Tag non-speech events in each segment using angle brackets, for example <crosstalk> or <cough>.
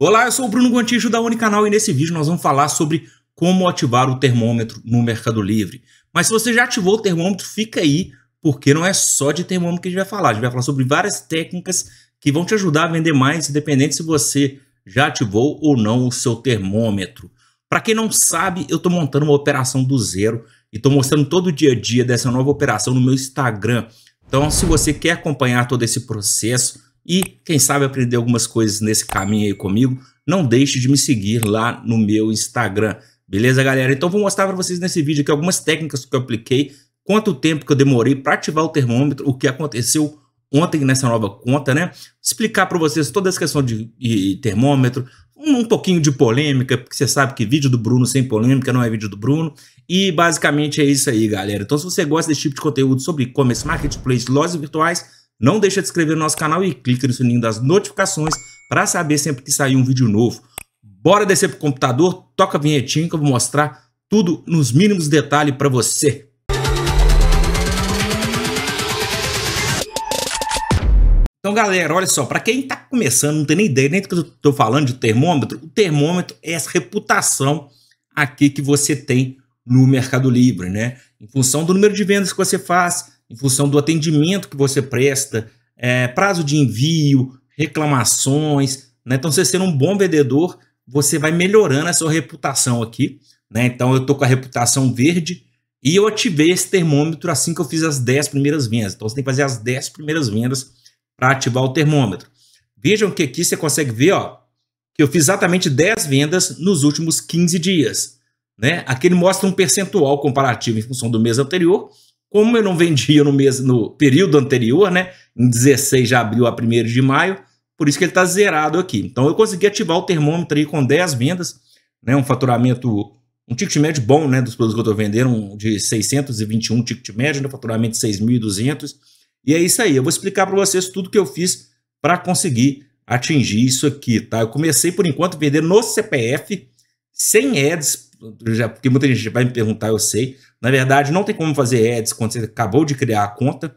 Olá, eu sou o Bruno Gontijo da Unicanal e nesse vídeo nós vamos falar sobre como ativar o termômetro no Mercado Livre. Mas se você já ativou o termômetro, fica aí, porque não é só de termômetro que a gente vai falar. A gente vai falar sobre várias técnicas que vão te ajudar a vender mais, independente se você já ativou ou não o seu termômetro. Para quem não sabe, eu estou montando uma operação do zero e estou mostrando todo o dia a dia dessa nova operação no meu Instagram. Então, se você quer acompanhar todo esse processo, e quem sabe aprender algumas coisas nesse caminho aí comigo, não deixe de me seguir lá no meu Instagram. Beleza, galera? Então vou mostrar para vocês nesse vídeo aqui algumas técnicas que eu apliquei, quanto tempo que eu demorei para ativar o termômetro, o que aconteceu ontem nessa nova conta, né? Explicar para vocês toda essa questão de, de termômetro, um, um, pouquinho de polêmica, porque você sabe que vídeo do Bruno sem polêmica não é vídeo do Bruno. E basicamente é isso aí, galera. Então se você gosta desse tipo de conteúdo sobre e-commerce, marketplace, lojas virtuais, não deixa de se inscrever no nosso canal e clica no sininho das notificações para saber sempre que sair um vídeo novo. Bora descer pro computador, toca a vinhetinha que eu vou mostrar tudo nos mínimos detalhes para você. Então, galera, olha só, para quem está começando, não tem nem ideia nem do que eu estou falando de termômetro, o termômetro é essa reputação aqui que você tem no Mercado Livre, né? Em função do número de vendas que você faz, em função do atendimento que você presta, é, prazo de envio, reclamações. Né? Então, você sendo um bom vendedor, você vai melhorando a sua reputação aqui. Né? Então, eu estou com a reputação verde e eu ativei esse termômetro assim que eu fiz as 10 primeiras vendas. Então, você tem que fazer as 10 primeiras vendas para ativar o termômetro. Vejam que aqui você consegue ver ó, que eu fiz exatamente 10 vendas nos últimos 15 dias. Né? Aqui ele mostra um percentual comparativo em função do mês anterior como eu não vendia no mês, no período anterior, né? Em 16 de abril a 1 de maio, por isso que ele está zerado aqui. Então eu consegui ativar o termômetro aí com 10 vendas, né? Um faturamento, um ticket médio bom, né? Dos produtos que eu estou vendendo, um de 621 ticket médio, né? faturamento de 6.200. E é isso aí. Eu vou explicar para vocês tudo que eu fiz para conseguir atingir isso aqui, tá? Eu comecei por enquanto vender no CPF, sem ads porque muita gente vai me perguntar, eu sei. Na verdade, não tem como fazer ads quando você acabou de criar a conta.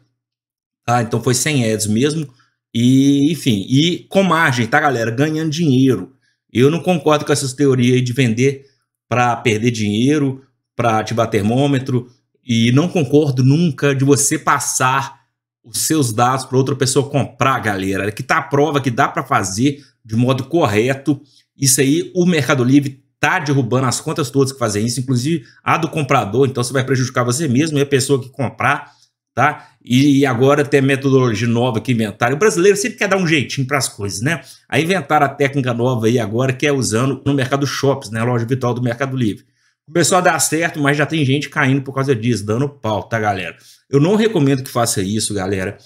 ah Então foi sem ads mesmo. E, enfim, e com margem, tá, galera? Ganhando dinheiro. Eu não concordo com essas teorias de vender para perder dinheiro, para ativar termômetro. E não concordo nunca de você passar os seus dados para outra pessoa comprar, galera. Aqui tá a prova que dá para fazer de modo correto. Isso aí, o Mercado Livre tá derrubando as contas todas que fazem isso, inclusive a do comprador, então você vai prejudicar você mesmo e a pessoa que comprar, tá? E agora tem a metodologia nova que inventaram. O brasileiro sempre quer dar um jeitinho para as coisas, né? Aí inventaram a técnica nova aí agora que é usando no mercado shops, né? Loja virtual do Mercado Livre. Começou a dar certo, mas já tem gente caindo por causa disso, dando pau, tá, galera? Eu não recomendo que faça isso, galera.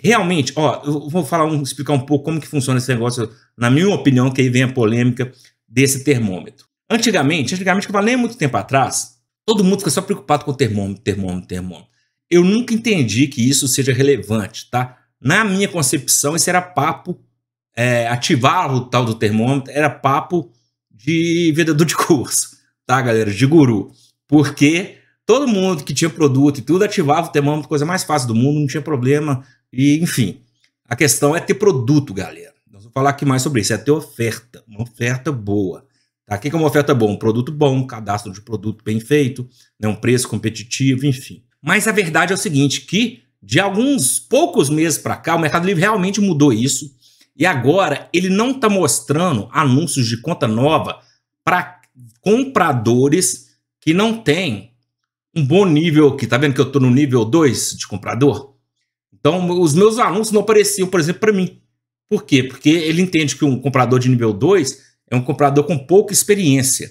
Realmente, ó, eu vou falar um, explicar um pouco como que funciona esse negócio, na minha opinião, que aí vem a polêmica desse termômetro. Antigamente, antigamente, que eu falei muito tempo atrás, todo mundo fica só preocupado com o termômetro, termômetro, termômetro. Eu nunca entendi que isso seja relevante, tá? Na minha concepção, isso era papo é, ativar o tal do termômetro, era papo de vendedor de curso, tá, galera? De guru. Porque todo mundo que tinha produto e tudo ativava o termômetro, coisa mais fácil do mundo, não tinha problema, e enfim. A questão é ter produto, galera. Nós vamos falar aqui mais sobre isso, é ter oferta, uma oferta boa. Tá? O que é uma oferta boa? Um produto bom, um cadastro de produto bem feito, né? um preço competitivo, enfim. Mas a verdade é o seguinte, que de alguns poucos meses para cá, o Mercado Livre realmente mudou isso. E agora ele não está mostrando anúncios de conta nova para compradores que não têm um bom nível aqui. Tá vendo que eu estou no nível 2 de comprador? Então, os meus anúncios não apareciam, por exemplo, para mim. Por quê? Porque ele entende que um comprador de nível 2 é um comprador com pouca experiência.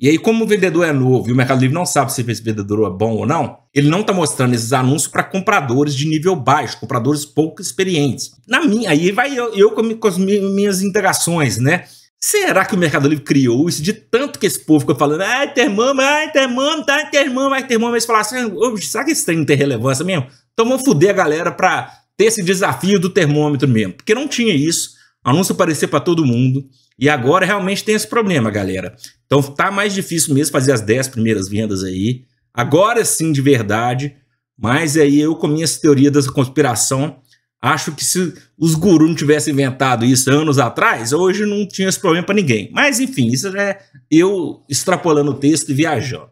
E aí, como o vendedor é novo e o Mercado Livre não sabe se esse vendedor é bom ou não, ele não está mostrando esses anúncios para compradores de nível baixo, compradores pouco experientes. Na minha, aí vai eu, eu com, com as minhas indagações, né? Será que o Mercado Livre criou isso de tanto que esse povo fica falando, ai, termômetro, ai, termômetro, tá, ai, termômetro, ai, termômetro, eles falam assim, ah, será que isso tem, não tem relevância mesmo? Então vamos foder a galera para ter esse desafio do termômetro mesmo, porque não tinha isso, anúncio aparecer para todo mundo, e agora realmente tem esse problema, galera. Então tá mais difícil mesmo fazer as 10 primeiras vendas aí. Agora sim, de verdade. Mas aí eu, com minhas teorias da conspiração, acho que se os gurus não tivessem inventado isso anos atrás, hoje não tinha esse problema para ninguém. Mas enfim, isso é eu extrapolando o texto e viajando.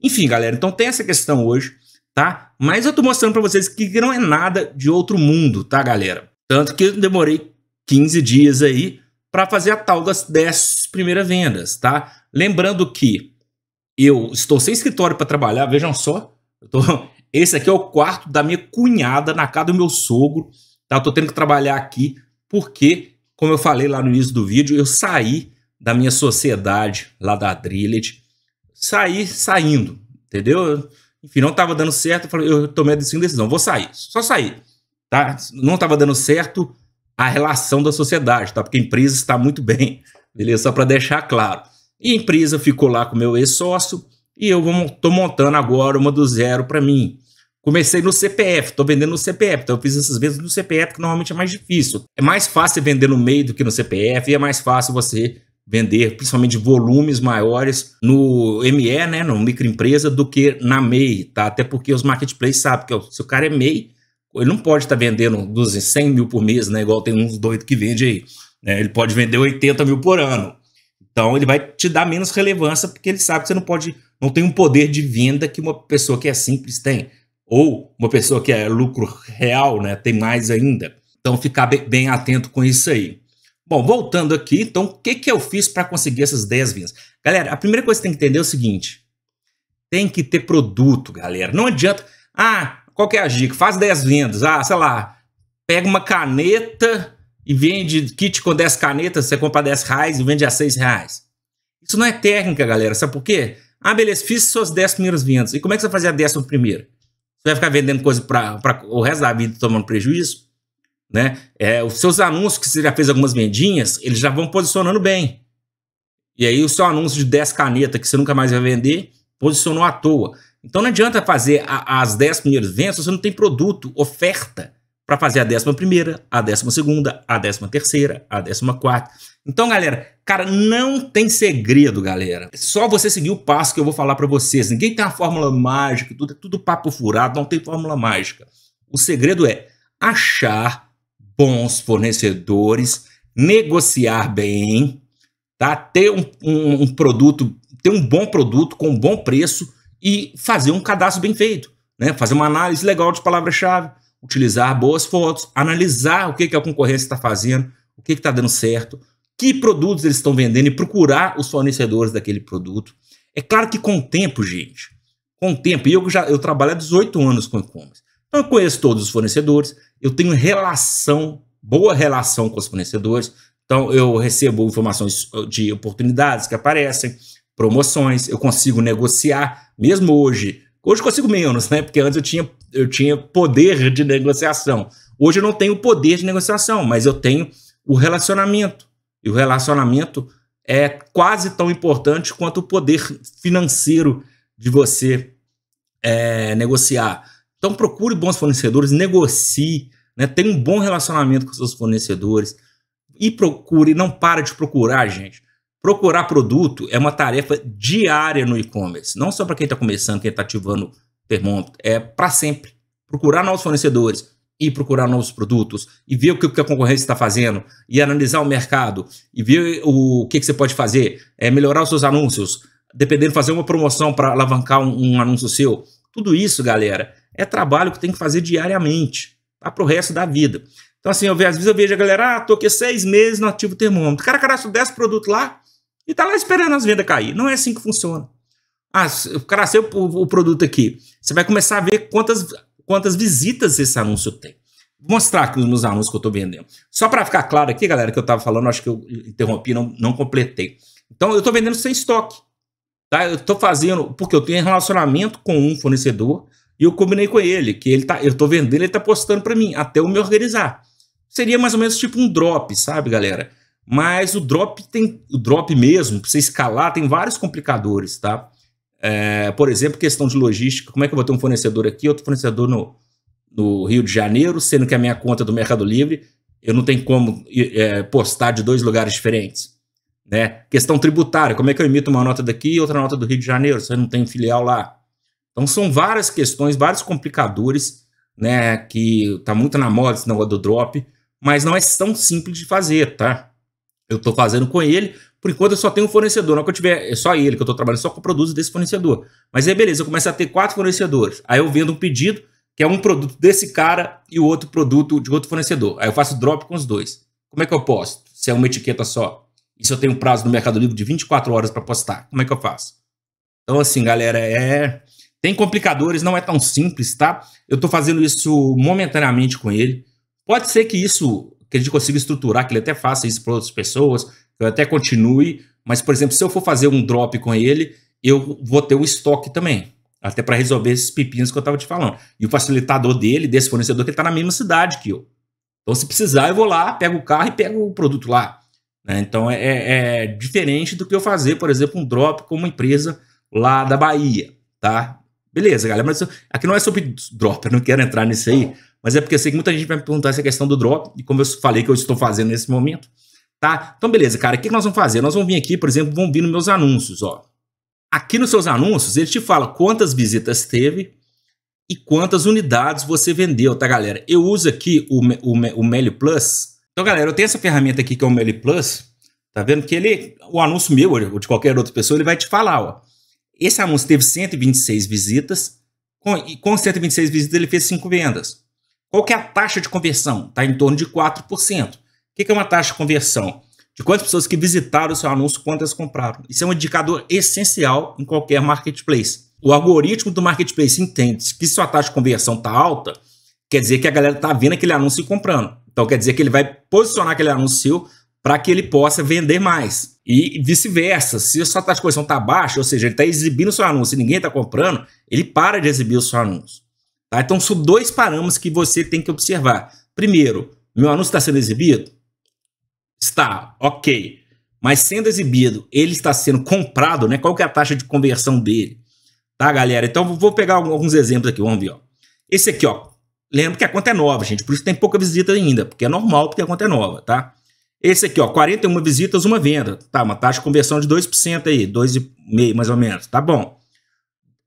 Enfim, galera, então tem essa questão hoje, tá? Mas eu tô mostrando para vocês que não é nada de outro mundo, tá, galera? Tanto que eu demorei 15 dias aí para fazer a tal das 10 primeiras vendas, tá? Lembrando que eu estou sem escritório para trabalhar, vejam só. Tô... <laughs> Esse aqui é o quarto da minha cunhada na casa do meu sogro, tá? Eu tô tendo que trabalhar aqui porque, como eu falei lá no início do vídeo, eu saí da minha sociedade lá da Drillet, saí saindo, entendeu? Enfim, não estava dando certo, eu, eu tomei a decisão, vou sair, só sair, tá? Não estava dando certo, a relação da sociedade, tá? Porque a empresa está muito bem, beleza? Só para deixar claro. E a empresa ficou lá com o meu ex-sócio e eu tô montando agora uma do zero para mim. Comecei no CPF, tô vendendo no CPF, então eu fiz essas vezes no CPF, que normalmente é mais difícil. É mais fácil vender no meio do que no CPF e é mais fácil você vender, principalmente volumes maiores no ME, né, no microempresa, do que na MEI, tá? Até porque os marketplaces sabem que se o cara é MEI, ele não pode estar tá vendendo 200, 100 mil por mês, né? Igual tem uns doidos que vende aí. Né? Ele pode vender 80 mil por ano. Então ele vai te dar menos relevância porque ele sabe que você não pode, não tem um poder de venda que uma pessoa que é simples tem. Ou uma pessoa que é lucro real, né? Tem mais ainda. Então ficar bem, bem atento com isso aí. Bom, voltando aqui, então o que, que eu fiz para conseguir essas 10 vendas? Galera, a primeira coisa que você tem que entender é o seguinte: tem que ter produto, galera. Não adianta. Ah, qual que é a dica? Faz 10 vendas. Ah, sei lá, pega uma caneta e vende kit com 10 canetas, você compra 10 reais e vende a 6 reais. Isso não é técnica, galera. Sabe por quê? Ah, beleza, fiz suas 10 primeiras vendas. E como é que você vai fazer a 10 primeira? Você vai ficar vendendo coisa para o resto da vida tomando prejuízo? Né? É, os seus anúncios que você já fez algumas vendinhas, eles já vão posicionando bem. E aí o seu anúncio de 10 canetas que você nunca mais vai vender, posicionou à toa. Então não adianta fazer a, as 10 primeiras vendas se você não tem produto, oferta, para fazer a 11 primeira, a 12 segunda, a 13 terceira, a 14 quarta. Então, galera, cara, não tem segredo, galera. É só você seguir o passo que eu vou falar para vocês. Ninguém tem uma fórmula mágica, tudo é tudo papo furado, não tem fórmula mágica. O segredo é achar bons fornecedores, negociar bem, tá? Ter um, um, um produto, ter um bom produto com um bom preço e fazer um cadastro bem feito, né? fazer uma análise legal de palavra-chave, utilizar boas fotos, analisar o que, que a concorrência está fazendo, o que está dando certo, que produtos eles estão vendendo e procurar os fornecedores daquele produto. É claro que com o tempo, gente, com o tempo, e eu já eu trabalho há 18 anos com e-commerce, então eu conheço todos os fornecedores, eu tenho relação, boa relação com os fornecedores, então eu recebo informações eh, de oportunidades que aparecem, promoções, eu consigo negociar, mesmo hoje. Hoje eu consigo menos, né? Porque antes eu tinha, eu tinha poder de negociação. Hoje eu não tenho poder de negociação, mas eu tenho o relacionamento. E o relacionamento é quase tão importante quanto o poder financeiro de você é, negociar. Então procure bons fornecedores, negocie, né? tenha um bom relacionamento com seus fornecedores e procure, não para de procurar, gente. Procurar produto é uma tarefa diária no e-commerce, não só para quem está começando, quem está ativando o termômetro, é para sempre. Procurar novos fornecedores e procurar novos produtos e ver o que a concorrência está fazendo e analisar o mercado e ver o que, que você pode fazer, é melhorar os seus anúncios, dependendo fazer uma promoção para alavancar um, um, anúncio seu. Tudo isso, galera, é trabalho que tem que fazer diariamente, tá? Para o resto da vida. Então, assim, eu vejo, às vezes eu vejo a galera, ah, tô aqui seis meses no ativo termômetro. Cara, cadastro 10 produtos lá, e tá lá esperando as vendas cair. Não é assim que funciona. Ah, cara, seu o, o produto aqui. Você vai começar a ver quantas, quantas visitas esse anúncio tem. Vou mostrar aqui nos anúncios que eu estou vendendo. Só para ficar claro aqui, galera, que eu estava falando, acho que eu interrompi, não, não completei. Então, eu estou vendendo sem estoque. Tá? Eu estou fazendo, porque eu tenho relacionamento com um fornecedor e eu combinei com ele, que ele tá, eu estou vendendo, ele está postando para mim, até eu me organizar. Seria mais ou menos tipo um drop, sabe, galera? Mas o drop tem o drop mesmo, para você escalar, tem vários complicadores, tá? É, por exemplo, questão de logística. Como é que eu vou ter um fornecedor aqui, outro fornecedor no, no Rio de Janeiro, sendo que a minha conta é do Mercado Livre eu não tenho como é, postar de dois lugares diferentes, né? Questão tributária. Como é que eu emito uma nota daqui e outra nota do Rio de Janeiro? Se eu não tenho filial lá, então são várias questões, vários complicadores, né? Que tá muito na moda esse negócio do drop, mas não é tão simples de fazer, tá? eu estou fazendo com ele. Por enquanto eu só tenho um fornecedor. Não que eu tiver, é só ele que eu estou trabalhando, só com produtos desse fornecedor. Mas aí beleza, eu começo a ter quatro fornecedores. Aí eu vendo um pedido que é um produto desse cara e o outro produto de outro fornecedor. Aí eu faço drop com os dois. Como é que eu posto? Se é uma etiqueta só. E se eu tenho um prazo no Mercado Livre de 24 horas para postar, como é que eu faço? Então, assim, galera, é. Tem complicadores, não é tão simples, tá? Eu estou fazendo isso momentaneamente com ele. Pode ser que isso que a gente consiga estruturar, que ele é até faça isso para outras pessoas, que eu até continue. Mas, por exemplo, se eu for fazer um drop com ele, eu vou ter o um estoque também. Até para resolver esses pepinos que eu estava te falando. E o facilitador dele, desse fornecedor, que ele está na mesma cidade que eu. Então, se precisar, eu vou lá, pego o carro e pego o produto lá. Né? Então, é, é, é diferente do que eu fazer, por exemplo, um drop com uma empresa lá da Bahia, tá? Beleza, galera, mas aqui não é sobre drop, eu não quero entrar nisso aí, mas é porque eu sei que muita gente vai me perguntar essa questão do drop, e como eu falei que eu estou fazendo nesse momento, tá? Então, beleza, cara, o que, nós vamos fazer? Nós vamos vir aqui, por exemplo, vamos vir nos meus anúncios, ó. Aqui nos seus anúncios, ele te fala quantas visitas teve e quantas unidades você vendeu, tá, galera? Eu uso aqui o, o, o Meli Plus. Então, galera, eu tenho essa ferramenta aqui que é o Meli Plus, tá vendo? Que ele, o anúncio meu ou de qualquer outra pessoa, ele vai te falar, ó. Esse anúncio teve 126 visitas, com, e com 126 visitas ele fez 5 vendas. Qual que é a taxa de conversão? Está em torno de 4%. O que, é uma taxa de conversão? De quantas pessoas que visitaram o seu anúncio, quantas compraram. Isso é um indicador essencial em qualquer marketplace. O algoritmo do marketplace entende que se sua taxa de conversão está alta, quer dizer que a galera está vendo aquele anúncio e comprando. Então quer dizer que ele vai posicionar aquele anúncio para que ele possa vender mais. E vice-versa, se a sua taxa de conversão está baixa, ou seja, ele está exibindo o seu anúncio e ninguém está comprando, ele para de exibir o seu anúncio. Tá? Então, são dois parâmetros que você tem que observar. Primeiro, meu anúncio está sendo exibido? Está, ok. Mas sendo exibido, ele está sendo comprado, né? Qual que é a taxa de conversão dele? Tá, galera? Então, vou pegar alguns exemplos aqui, vamos ver. Ó. Esse aqui, ó. Lembra que a conta é nova, gente. Por isso tem pouca visita ainda, porque é normal, porque a conta é nova, tá? Esse aqui, ó, 41 visitas, uma venda. Tá, uma taxa de conversão de 2% aí, 2,5% mais ou menos. Tá bom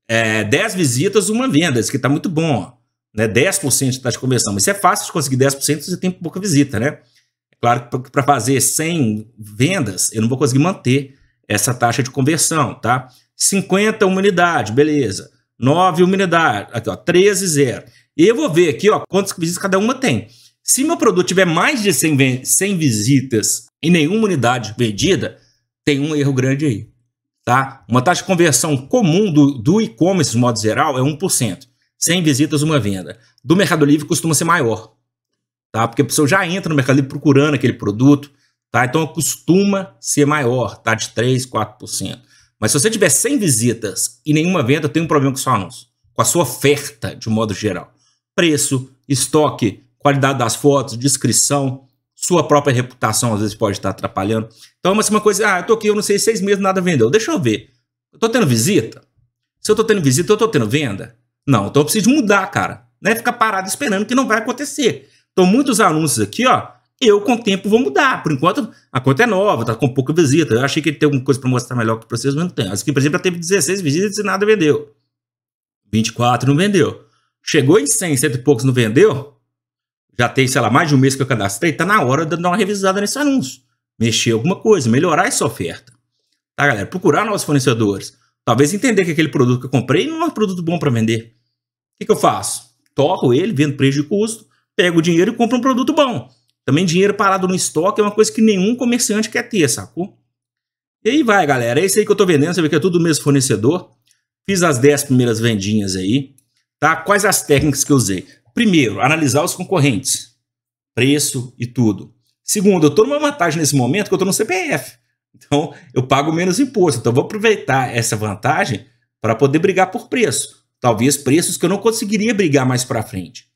é, 10 visitas, uma venda, isso aqui está muito bom, ó, né? 10% de taxa de conversão. Mas isso é fácil de conseguir 10% se você tem pouca visita, né? Claro que para fazer 100 vendas, eu não vou conseguir manter essa taxa de conversão, tá? 50 unidades, beleza. 9 unidades, aqui ó, 13 zero. E eu vou ver aqui, ó, quantas visitas cada uma tem. Se meu produto tiver mais de 100, 100 visitas e nenhuma unidade vendida, tem um erro grande aí. Tá? Uma taxa de conversão comum do, do e-commerce, de modo geral, é 1%. 100 visitas, uma venda. Do Mercado Livre costuma ser maior. Tá? Porque a pessoa já entra no Mercado Livre procurando aquele produto. Tá? Então costuma ser maior, tá? de 3, 4%. Mas se você tiver 100 visitas e nenhuma venda, tem um problema com o seu anúncio, com a sua oferta, de modo geral. Preço, estoque, qualidade das fotos, descrição, sua própria reputação às vezes pode estar atrapalhando. Então, é mas assim, uma coisa, ah, eu tô aqui, eu não sei, seis meses nada vendeu. Deixa eu ver. Eu tô tendo visita? Se eu tô tendo visita, eu tô tendo venda? Não, então eu preciso mudar, cara. Não é ficar parado esperando que não vai acontecer. Então, muitos anúncios aqui, ó, eu com o tempo vou mudar. Por enquanto, a conta é nova, tá com pouca visita. Eu achei que ele tem alguma coisa para mostrar melhor que vocês, mas não tem. Essa aqui, por exemplo, já teve 16 visitas e nada vendeu. 24 não vendeu. Chegou em 100, cento e poucos não vendeu já tem, sei lá, mais de um mês que eu cadastrei, tá na hora de dar uma revisada nesse anúncio. Mexer alguma coisa, melhorar essa oferta. Tá, galera? Procurar novos fornecedores. Talvez entender que aquele produto que eu comprei não é um produto bom para vender. O que, que eu faço? Toco ele, vendo preço de custo, pego o dinheiro e compro um produto bom. Também dinheiro parado no estoque é uma coisa que nenhum comerciante quer ter, sacou? E aí vai, galera. É isso aí que eu tô vendendo. Você vê que é tudo do mesmo fornecedor. Fiz as 10 primeiras vendinhas aí. Tá? Quais as técnicas que eu usei? primeiro, analisar os concorrentes, preço e tudo. Segundo, eu estou numa vantagem nesse momento que eu estou no CPF. Então, eu pago menos imposto. Então, eu vou aproveitar essa vantagem para poder brigar por preço. Talvez preços que eu não conseguiria brigar mais para frente.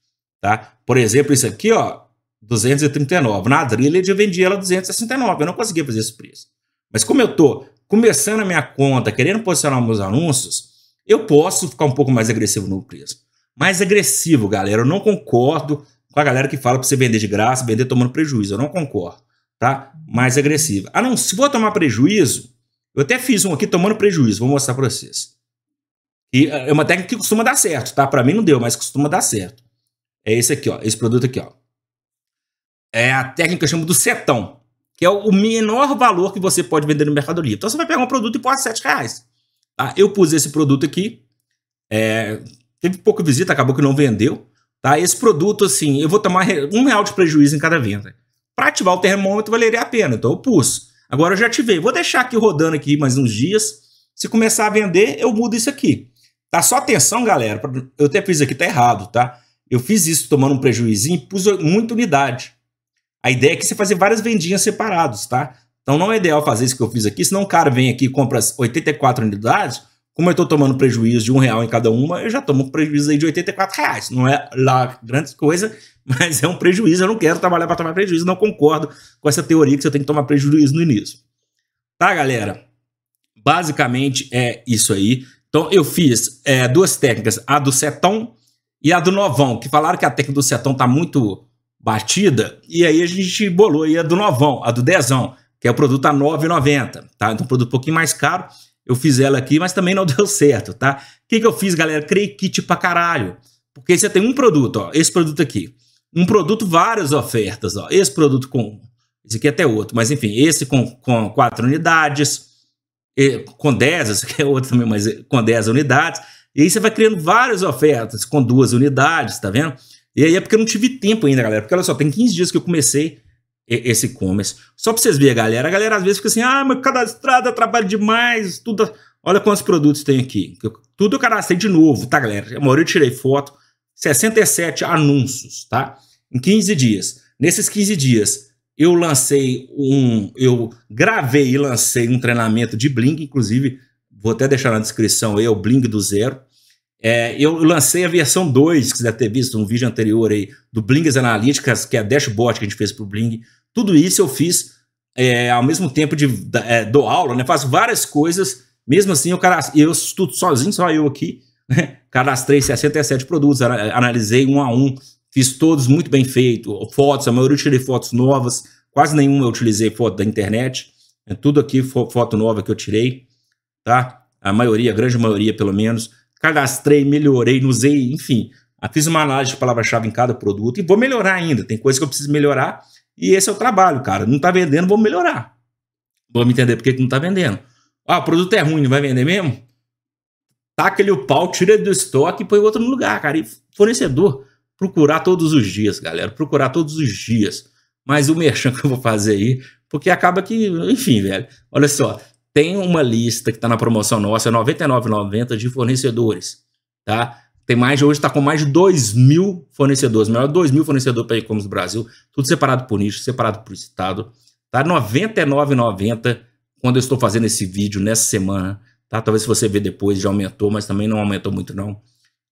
Tá? Por exemplo, isso aqui, ó, 239. Na Drillage eu vendi ela 269. Eu não conseguia fazer esse preço. Mas como eu estou começando a minha conta, querendo posicionar meus anúncios, eu posso ficar um pouco mais agressivo no preço mais agressivo, galera. Eu não concordo com a galera que fala para você vender de graça, vender tomando prejuízo. Eu não concordo, tá? Mais agressivo. Ah, não, se for tomar prejuízo, eu até fiz um aqui tomando prejuízo, vou mostrar para vocês. E é, é uma técnica que costuma dar certo, tá? Para mim não deu, mas costuma dar certo. É esse aqui, ó, esse produto aqui, ó. É a técnica que eu chamo do setão, que é o menor valor que você pode vender no Mercado Livre. Então você vai pegar um produto e pode R$7,00. reais. Tá? Eu pus esse produto aqui, é, teve pouca visita, acabou que não vendeu. Tá? Esse produto, assim, eu vou tomar um real de prejuízo em cada venda. Para ativar o termômetro valeria a pena, então eu pus. Agora eu já ativei. Vou deixar aqui rodando aqui mais uns dias. Se começar a vender, eu mudo isso aqui. Tá? Só atenção, galera. Eu até fiz aqui, tá errado, tá? Eu fiz isso tomando um prejuízo e pus muita unidade. A ideia é que você fazer várias vendinhas separadas, tá? Então não é ideal fazer isso que eu fiz aqui, senão o cara vem aqui e compra 84 unidades, como eu estou tomando prejuízo de um real em cada uma, eu já tomo prejuízo aí de 84 reais. Não é lá grande coisa, <laughs> mas é um prejuízo. Eu não quero trabalhar para tomar prejuízo. Não concordo com essa teoria que você tem que tomar prejuízo no início. Tá, galera? Basicamente é isso aí. Então eu fiz é, duas técnicas, a do Seton e a do Novão, que falaram que a técnica do Seton tá muito batida, e aí a gente bolou aí a do Novão, a do Dezão, que é o produto a R$ 9,90, tá? Então um produto um pouquinho mais caro, eu fiz ela aqui, mas também não <laughs> deu certo, tá? O que, que eu fiz, galera? Criei kit pra caralho. Porque você tem um produto, ó, esse produto aqui. Um produto, várias ofertas, ó. Esse produto com. Esse aqui é até outro, mas enfim, esse com, com quatro unidades, com 10, esse aqui é outro também, mas é com 10 unidades. E aí você vai criando várias ofertas com duas unidades, tá vendo? E aí é porque eu não tive tempo ainda, galera. Porque olha só, tem 15 dias que eu comecei esse e-commerce. Só para vocês verem, galera. A galera às vezes fica assim, ah, mas cadastrada, trabalho demais, tudo. Olha quantos produtos tem aqui. tudo eu cadastrei de novo, tá, galera? A maioria eu tirei foto. 67 anúncios, tá? Em 15 dias. Nesses 15 dias, eu lancei um. Eu gravei e lancei um treinamento de Bling, inclusive, vou até deixar na descrição aí, é o Bling do Zero. É, eu lancei a versão 2, que você deve ter visto no vídeo anterior aí, do Bling Analytics, que é a dashboard que a gente fez para o Bling. Tudo isso eu fiz é, ao mesmo tempo de é, dou aula, né? Faço várias coisas. Mesmo assim, eu, eu estudo sozinho, só eu aqui. Né? Cadastrei 67 produtos, analisei um a um, fiz todos muito bem feito. Fotos, a maioria eu tirei fotos novas, quase nenhuma eu utilizei foto da internet. É tudo aqui foto nova que eu tirei, tá? A maioria, a grande maioria, pelo menos cadastrei, melhorei, usei, enfim. Ah, fiz uma análise de palavra-chave em cada produto e vou melhorar ainda. Tem coisa que eu preciso melhorar e esse é o trabalho, cara. Não tá vendendo, vou melhorar. Vou me entender por que não tá vendendo. Ah, o produto é ruim, não vai vender mesmo? Taca ele o pau, tira ele do estoque e põe outro no lugar, cara. E fornecedor, procurar todos os dias, galera. Procurar todos os dias. Mas o merchan <laughs> que eu vou fazer aí, porque acaba que, enfim, velho. Olha só, tem uma lista que está na promoção nossa, é R$ 99,90 de fornecedores, tá? Tem mais, hoje está com mais de 2 mil fornecedores, melhor 2 mil fornecedores para e-commerce do Brasil, tudo separado por nicho, separado por estado, tá? R$ 99,90 quando eu estou fazendo esse vídeo nessa semana, tá? Talvez se você ver depois já aumentou, mas também não aumentou muito não.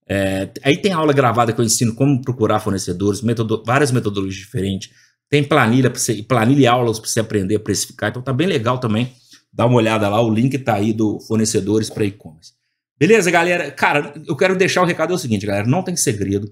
É, aí tem aula gravada que eu ensino como procurar fornecedores, metodo, várias metodologias diferentes, tem planilha, pra você, planilha e aulas para você aprender a precificar, então tá bem legal também Dá uma olhada lá, o link tá aí do fornecedores para e-commerce. Beleza, galera? Cara, eu quero deixar o recado é o seguinte, galera, não tem segredo.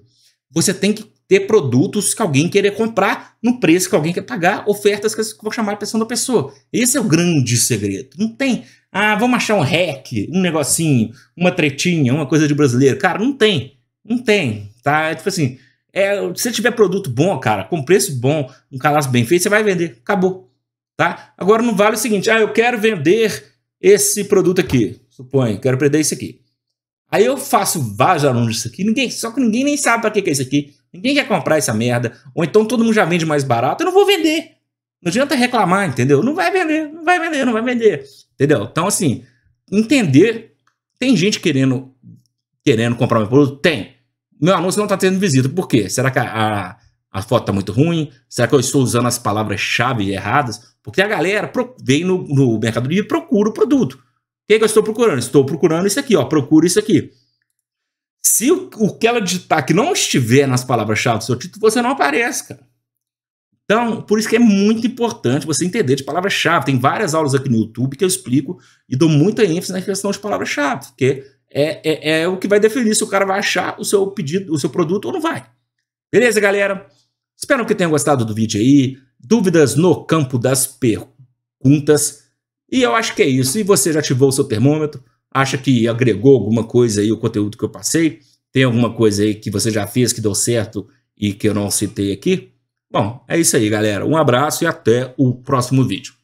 Você tem que ter produtos que alguém querer comprar no preço que alguém quer pagar, ofertas que vão chamar a atenção da pessoa. Esse é o grande segredo. Não tem, ah, vamos achar um hack, um negocinho, uma tretinha, uma coisa de brasileiro. Cara, não tem. Não tem, tá? É tipo assim, é, se você tiver produto bom, cara, com preço bom, um calaço bem feito, você vai vender. Acabou. Tá? Agora não vale o seguinte, ah, eu quero vender esse produto aqui, suponho, quero prender isso aqui. Aí eu faço vários anúncios disso aqui, ninguém, só que ninguém nem sabe para que, que é isso aqui, ninguém quer comprar essa merda, ou então todo mundo já vende mais barato, eu não vou vender. Não adianta reclamar, entendeu? Não vai vender, não vai vender, não vai vender, entendeu? Então assim, entender, tem gente querendo querendo comprar meu produto? Tem. Meu anúncio não está tendo visita, por quê? Será que a, a, a foto está muito ruim? Será que eu estou usando as palavras-chave erradas? Porque a galera vem no, no Mercado Livre e procura o produto. O que, é que eu estou procurando? Estou procurando isso aqui, ó. Procura isso aqui. Se o, o que ela digitar que não estiver nas palavras-chave do seu título, você não aparece, cara. Então, por isso que é muito importante você entender de palavra-chave. Tem várias aulas aqui no YouTube que eu explico e dou muita ênfase na questão de palavra-chave, porque é, é, é, o que vai definir se o cara vai achar o seu pedido, o seu produto ou não vai. Beleza, galera? Espero que tenham gostado do vídeo aí dúvidas no campo das perguntas. E eu acho que é isso. E você já ativou o seu termômetro? Acha que agregou alguma coisa aí o conteúdo que eu passei? Tem alguma coisa aí que você já fez que deu certo e que eu não citei aqui? Bom, é isso aí, galera. Um abraço e até o próximo vídeo.